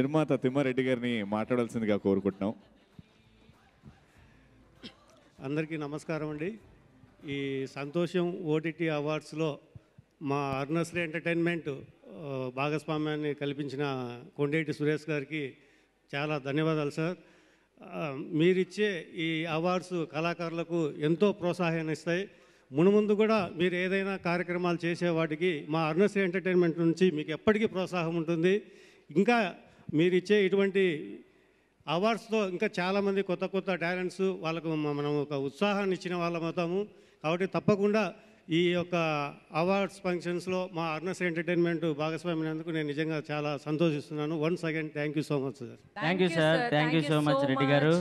నిర్మాత తిమ్మారెడ్డి గారిని మాట్లాడాల్సిందిగా కోరుకుంటున్నాం అందరికీ నమస్కారం అండి ఈ సంతోషం ఓటీటీ అవార్డ్స్లో మా అర్నశ్రీ ఎంటర్టైన్మెంట్ భాగస్వామ్యాన్ని కల్పించిన కొండేటి సురేష్ గారికి చాలా ధన్యవాదాలు సార్ మీరిచ్చే ఈ అవార్డ్స్ కళాకారులకు ఎంతో ప్రోత్సాహాన్ని ఇస్తాయి మునుముందు కూడా మీరు ఏదైనా కార్యక్రమాలు చేసేవాటికి మా అర్నశ్రీ ఎంటర్టైన్మెంట్ నుంచి మీకు ఎప్పటికీ ప్రోత్సాహం ఉంటుంది ఇంకా మీరు ఇచ్చే ఇటువంటి అవార్డ్స్తో ఇంకా చాలామంది కొత్త కొత్త టాలెంట్స్ వాళ్ళకు మనం ఒక ఉత్సాహాన్ని ఇచ్చిన వాళ్ళం అవుతాము కాబట్టి తప్పకుండా ఈ యొక్క అవార్డ్స్ ఫంక్షన్స్లో మా అర్నస్ ఎంటర్టైన్మెంట్ భాగస్వామినందుకు నేను నిజంగా చాలా సంతోషిస్తున్నాను once again thank you so much sir thank you sir thank you so much Reddy గారు